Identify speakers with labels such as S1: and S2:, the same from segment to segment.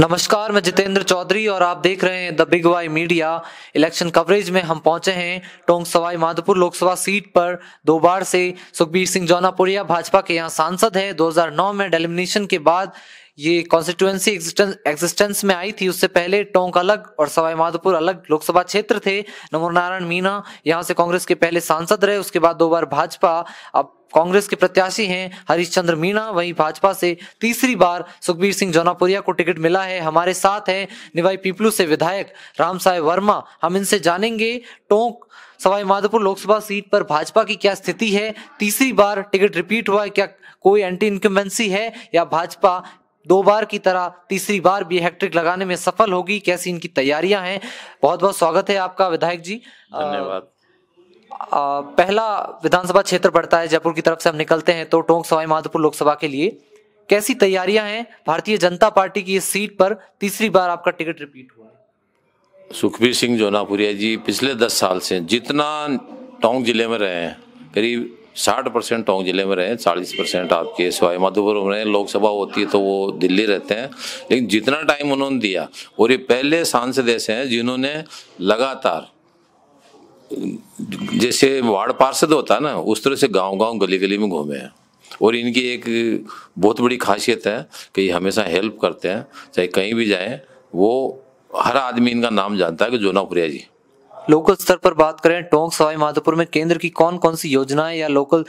S1: नमस्कार मैं जितेंद्र चौधरी और आप देख रहे हैं the big Y media election coverage में हम पहुंचे हैं टोंग सवाई माधोपुर लोकसभा सीट पर दो बार से सुखबीर सिंह जौनापुरिया भाजपा के यहाँ सांसद है 2009 में डेलिमिनेशन के बाद ये कॉन्स्टिट्युएंसी एग्जिस्टेंस में आई थी उससे पहले टोंक अलग और सवाई माधोपुर अलग लोकसभा क्षेत्र थे नमोनारायण मीना यहाँ से कांग्रेस के पहले सांसद रहे उसके बाद दो बार भाजपा अब कांग्रेस के प्रत्याशी हैं चंद्र मीणा वहीं भाजपा से तीसरी बार सुखबीर सिंह जौनापुरिया को टिकट मिला है हमारे साथ हैं निवाई पीपलू से विधायक राम साय वर्मा हम इनसे जानेंगे टोंक सवाई माधोपुर लोकसभा सीट पर भाजपा की क्या स्थिति है तीसरी बार टिकट रिपीट हुआ है क्या कोई एंटी इनकम्बेंसी है या भाजपा दो बार की तरह तीसरी बार भी हैट्रिक लगाने में सफल होगी कैसी इनकी तैयारियां हैं बहुत बहुत स्वागत है आपका विधायक जी धन्यवाद पहला विधानसभा क्षेत्र बढ़ता है जयपुर की तरफ से हम निकलते हैं तो टोंक सवाई माधोपुर लोकसभा के लिए कैसी तैयारियां हैं भारतीय जनता पार्टी की इस सीट पर तीसरी बार आपका टिकट रिपीट हुआ
S2: है सुखबीर सिंह जोनापुरिया जी पिछले दस साल से जितना टोंक जिले में रहे हैं करीब साठ परसेंट टोंक जिले में रहे चालीस परसेंट आपके सवाई माधोपुर में रहे लोकसभा होती है तो वो दिल्ली रहते हैं लेकिन जितना टाइम उन्होंने दिया और ये पहले सांसद ऐसे हैं जिन्होंने लगातार जैसे वार्ड पार्षद होता है ना उस तरह से गांव गांव गली गली में घूमे हैं और इनकी एक बहुत बड़ी खासियत है कि ये हमेशा हेल्प करते हैं चाहे कहीं भी जाएं वो हर आदमी इनका नाम जानता है कि जोनापुरिया जी
S1: लोकल स्तर पर बात करें टोंक सवाई माधोपुर में केंद्र की कौन कौन सी योजनाएं या लोकल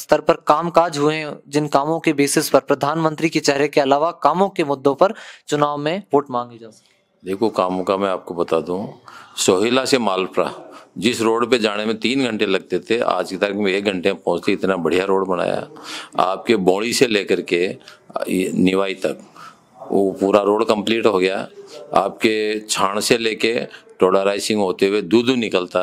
S1: स्तर पर काम काज हुए हैं जिन कामों के बेसिस पर प्रधानमंत्री के चेहरे के अलावा कामों के मुद्दों पर चुनाव में वोट मांगे जा सकते
S2: देखो काम का मैं आपको बता दूं सोहेला से मालपुरा जिस रोड पे जाने में तीन घंटे लगते थे आज की तारीख में एक घंटे में पहुँचते इतना बढ़िया रोड बनाया आपके बौड़ी से लेकर के निवाई तक वो पूरा रोड कंप्लीट हो गया आपके छाण से लेके टोडा राइसिंग होते हुए दूध निकलता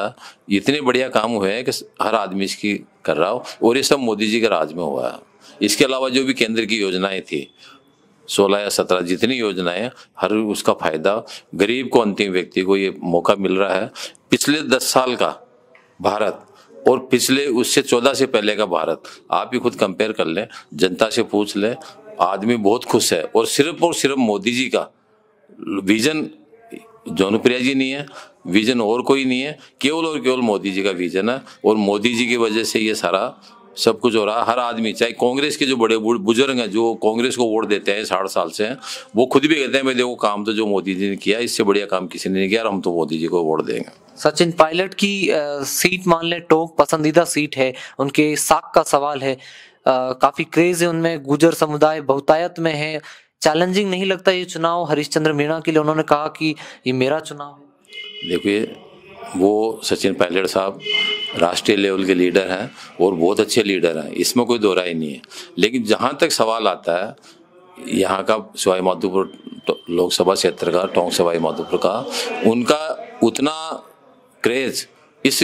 S2: इतने बढ़िया काम हुए हैं कि हर आदमी इसकी कर रहा हो और ये सब मोदी जी के राज में हुआ है इसके अलावा जो भी केंद्र की योजनाएं थी सोलह या सत्रह जितनी योजनाएं हर उसका फायदा गरीब को अंतिम व्यक्ति को ये मौका मिल रहा है पिछले दस साल का भारत और पिछले उससे चौदह से पहले का भारत आप ही खुद कंपेयर कर लें जनता से पूछ लें आदमी बहुत खुश है और सिर्फ और सिर्फ मोदी जी का विजन जौनप्रिया जी नहीं है विजन और कोई नहीं है केवल और केवल मोदी जी का विजन है और मोदी जी की वजह से ये सारा सब कुछ हो रहा है हर आदमी चाहे कांग्रेस के जो बड़े बुजुर्ग हैं जो कांग्रेस को वोट देते हैं साठ साल से वो खुद भी कहते हैं भाई देखो काम तो जो मोदी जी ने किया इससे बढ़िया काम किसी ने नहीं किया और हम तो मोदी जी को वोट देंगे
S1: सचिन पायलट की आ, सीट मान लें टोंक तो पसंदीदा सीट है उनके साक का सवाल है आ, काफी क्रेज है उनमें गुजर समुदाय बहुतायत में है चैलेंजिंग नहीं लगता ये चुनाव हरिश्चंद्र मीणा के लिए उन्होंने कहा कि ये मेरा चुनाव
S2: है देखिए वो सचिन पायलट साहब राष्ट्रीय लेवल के लीडर हैं और बहुत अच्छे लीडर हैं इसमें कोई दोहरा ही नहीं है लेकिन जहाँ तक सवाल आता है यहाँ का सवाई माधोपुर तो लोकसभा क्षेत्र का टोंक सवाई माधोपुर का उनका उतना क्रेज इस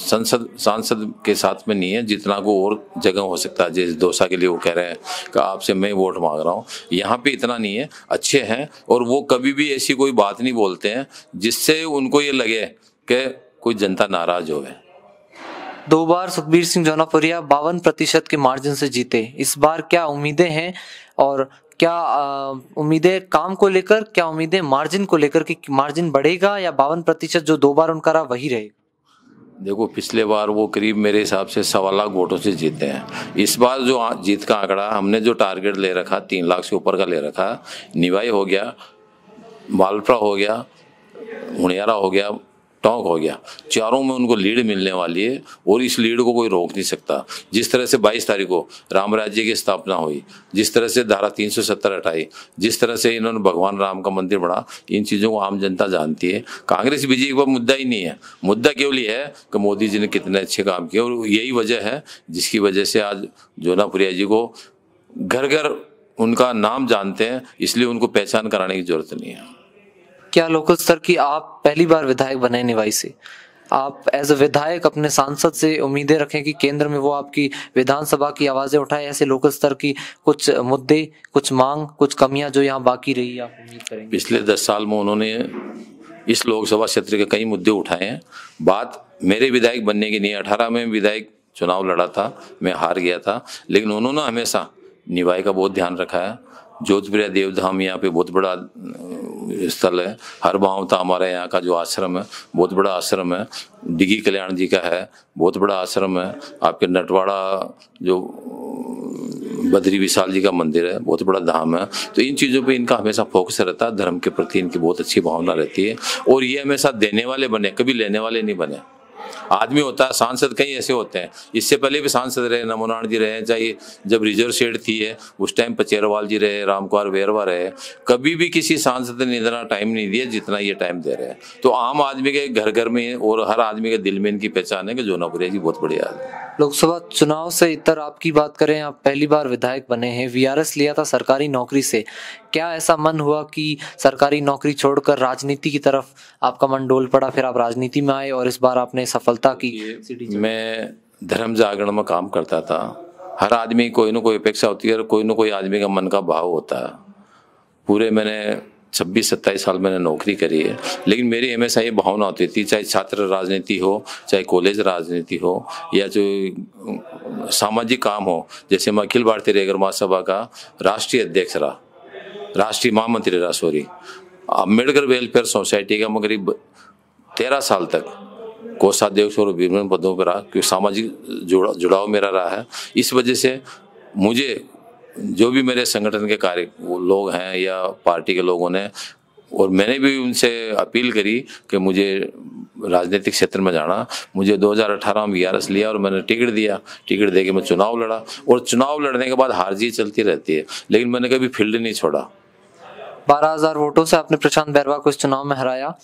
S2: संसद सांसद के साथ में नहीं है जितना को और जगह हो सकता है जैसे दोसा के लिए वो कह रहे हैं कि आपसे मैं वोट मांग रहा हूँ यहाँ पे इतना नहीं है अच्छे हैं और वो कभी भी ऐसी कोई बात नहीं बोलते हैं जिससे उनको ये लगे कि कोई जनता नाराज हो गए
S1: दो बार सुखबीर सिंह जौनापुरिया बावन प्रतिशत के मार्जिन से जीते इस बार क्या उम्मीदें हैं और क्या उम्मीदें काम को लेकर क्या उम्मीदें मार्जिन को लेकर कि मार्जिन बढ़ेगा या बावन प्रतिशत जो दो बार उनका रहा वही रहेगा
S2: देखो पिछले बार वो करीब मेरे हिसाब से सवा लाख वोटों से जीते हैं इस बार जो जीत का आंकड़ा हमने जो टारगेट ले रखा तीन लाख से ऊपर का ले रखा निवाई हो गया मालपुरा हो गया उणियारा हो गया टॉक हो गया चारों में उनको लीड मिलने वाली है और इस लीड को कोई रोक नहीं सकता जिस तरह से 22 तारीख को राम राज्य की स्थापना हुई जिस तरह से धारा 370 हटाई जिस तरह से इन्होंने भगवान राम का मंदिर बना इन चीज़ों को आम जनता जानती है कांग्रेस बीजेपी का मुद्दा ही नहीं है मुद्दा केवल ये है कि मोदी जी ने कितने अच्छे काम किए और यही वजह है जिसकी वजह से आज जोना प्रिया जी को घर घर उनका नाम जानते हैं इसलिए उनको पहचान कराने की जरूरत नहीं है
S1: क्या लोकल स्तर की आप पहली बार विधायक बने निवाई से आप एज अ विधायक अपने सांसद से उम्मीदें रखें कि केंद्र में वो आपकी विधानसभा की आवाजें उठाए ऐसे लोकल स्तर की कुछ मुद्दे कुछ मांग कुछ कमियां जो यहाँ बाकी रही आप उम्मीद
S2: करेंगे पिछले दस साल में उन्होंने इस लोकसभा क्षेत्र के कई मुद्दे उठाए हैं बात मेरे विधायक बनने की नहीं अठारह में विधायक चुनाव लड़ा था मैं हार गया था लेकिन उन्होंने हमेशा निवाई का बहुत ध्यान रखा है जोधपुर देवधाम यहाँ पे बहुत बड़ा स्थल है हर भावता तो हमारे यहाँ का जो आश्रम है बहुत बड़ा आश्रम है डिगी कल्याण जी का है बहुत बड़ा आश्रम है आपके नटवाड़ा जो बद्री विशाल जी का मंदिर है बहुत बड़ा धाम है तो इन चीज़ों पे इनका हमेशा फोकस रहता है धर्म के प्रति इनकी बहुत अच्छी भावना रहती है और ये हमेशा देने वाले बने कभी लेने वाले नहीं बने आदमी होता है सांसद कई ऐसे होते हैं इससे पहले भी सांसद रहे नमोनाण जी रहे चाहे जब रिजर्व सेठ थी है उस टाइम पचेरवाल जी रहे कुमार वेरवा रहे कभी भी किसी सांसद ने इतना टाइम नहीं दिया जितना ये टाइम दे रहे हैं तो आम आदमी के घर घर में और हर आदमी के दिल में इनकी पहचान है कि नौकरी जी बहुत बढ़िया
S1: आदमी लोकसभा चुनाव से इतर आपकी बात करें आप पहली बार विधायक बने हैं वीआरएस लिया था सरकारी नौकरी से क्या ऐसा मन हुआ कि सरकारी नौकरी छोड़कर राजनीति की तरफ आपका मन डोल पड़ा फिर आप राजनीति में आए और इस बार आपने सफलता की
S2: मैं धर्म जागरण में काम करता था हर आदमी कोई ना कोई अपेक्षा होती है और कोई ना कोई आदमी का मन का भाव होता है पूरे मैंने छब्बीस सत्ताईस साल मैंने नौकरी करी है लेकिन मेरी हमेशा ये भावना होती थी चाहे छात्र राजनीति हो चाहे कॉलेज राजनीति हो या जो सामाजिक काम हो जैसे मैं अखिल भारतीय रेगर महासभा का राष्ट्रीय अध्यक्ष रहा राष्ट्रीय महामंत्री रहा सॉरी अम्बेडकर वेलफेयर सोसाइटी का मैं करीब तेरह साल तक कोषाध्यक्ष और विभिन्न पदों पर रहा क्योंकि सामाजिक जुड़ा जुड़ाव मेरा रहा है इस वजह से मुझे जो भी मेरे संगठन के कार्य लोग हैं या पार्टी के लोगों ने और मैंने भी उनसे अपील करी कि मुझे राजनीतिक क्षेत्र में जाना मुझे 2018 में बी लिया और मैंने टिकट दिया टिकट दे के मैं चुनाव लड़ा और चुनाव लड़ने के बाद हार जीत चलती रहती है लेकिन मैंने कभी फील्ड नहीं छोड़ा
S1: बारह हजार वोटों से आपने प्रशांत बैरवा को इस चुनाव में हराया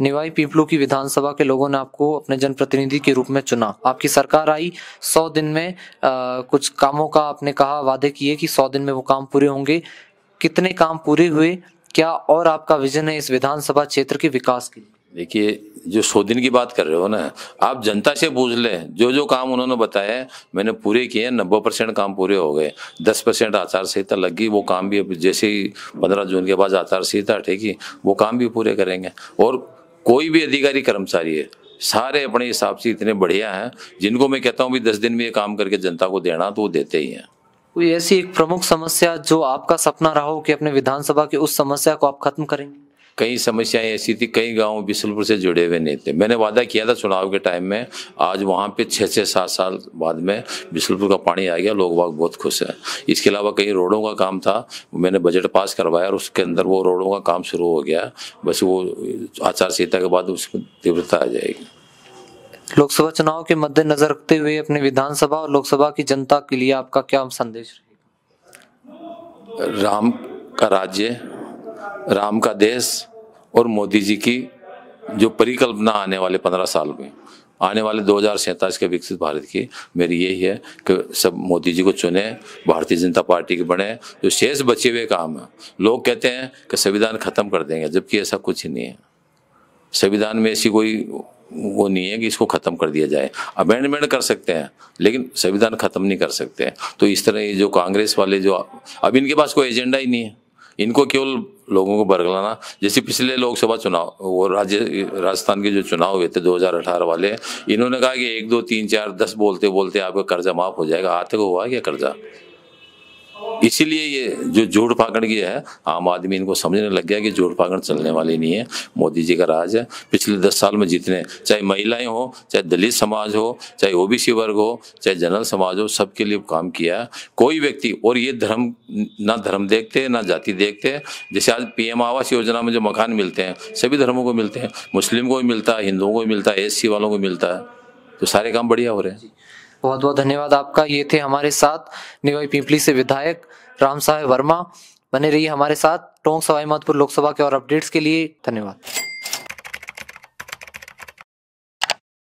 S1: निवाई पीपलू की विधानसभा के लोगों ने आपको अपने जनप्रतिनिधि के रूप में चुना आपकी सरकार आई सौ दिन में आ, कुछ कामों का आपने कहा वादे किए कि सौ दिन में वो काम पूरे होंगे कितने काम पूरे हुए क्या और आपका विजन है इस विधानसभा क्षेत्र के विकास के लिए
S2: देखिए जो दिन की बात कर रहे हो ना आप जनता से पूछ ले जो जो काम उन्होंने बताया मैंने पूरे किए नब्बे परसेंट काम पूरे हो गए दस परसेंट आचार संहिता लग गई वो काम भी जैसे ही पंद्रह जून के बाद आचार संहिता हटेगी वो काम भी पूरे करेंगे और कोई भी अधिकारी कर्मचारी है सारे अपने हिसाब से इतने बढ़िया हैं जिनको मैं कहता हूँ भी दस दिन में ये काम करके जनता को देना तो वो देते ही हैं
S1: कोई ऐसी एक प्रमुख समस्या जो आपका सपना रहा हो कि अपने विधानसभा की उस समस्या को आप खत्म करेंगे
S2: कई समस्याएं ऐसी थी कई गांव बिसलपुर से जुड़े हुए नहीं थे मैंने वादा किया था चुनाव के टाइम में आज वहाँ पे छः छः सात साल बाद में बिसलपुर का पानी आ गया लोग वाग बहुत खुश हैं इसके अलावा कई रोडों का काम था मैंने बजट पास करवाया और उसके अंदर वो रोडों का काम शुरू हो गया बस वो आचार संहिता के बाद उसकी तीव्रता आ जाएगी
S1: लोकसभा चुनाव के मद्देनजर रखते हुए अपने विधानसभा और लोकसभा की जनता के लिए आपका क्या संदेश
S2: रहेगा राम का राज्य राम का देश और मोदी जी की जो परिकल्पना आने वाले पंद्रह साल में आने वाले दो हजार सैंतालीस के विकसित भारत की मेरी यही है कि सब मोदी जी को चुने भारतीय जनता पार्टी के बने जो शेष बचे हुए काम है लोग कहते हैं कि संविधान खत्म कर देंगे जबकि ऐसा कुछ ही नहीं है संविधान में ऐसी कोई वो नहीं है कि इसको ख़त्म कर दिया जाए अमेंडमेंट कर सकते हैं लेकिन संविधान ख़त्म नहीं कर सकते तो इस तरह ये जो कांग्रेस वाले जो अब इनके पास कोई एजेंडा ही नहीं है इनको केवल लोगों को बरगलाना जैसे पिछले लोकसभा चुनाव वो राज्य राजस्थान के जो चुनाव हुए थे 2018 वाले इन्होंने कहा कि एक दो तीन चार दस बोलते बोलते आपका कर्जा माफ हो जाएगा आते को हुआ क्या कर्जा इसीलिए ये जो जोड़ पाकड़ की है आम आदमी इनको समझने लग गया कि जोड़ पाकड़ चलने वाली नहीं है मोदी जी का राज है पिछले दस साल में जितने चाहे महिलाएं हो चाहे दलित समाज हो चाहे ओबीसी वर्ग हो चाहे जनरल समाज हो सबके लिए काम किया है कोई व्यक्ति और ये धर्म ना धर्म देखते ना जाति देखते जैसे आज पीएम आवास योजना में जो मकान मिलते हैं सभी धर्मों को मिलते हैं मुस्लिम को भी मिलता है हिंदुओं को भी मिलता है एस वालों को मिलता है तो सारे काम बढ़िया हो रहे हैं
S1: बहुत बहुत धन्यवाद आपका ये थे हमारे साथ निवाई पिंपली से विधायक राम साहेब वर्मा बने रहिए हमारे साथ टोंक सवाई माधपुर लोकसभा के और अपडेट्स के लिए धन्यवाद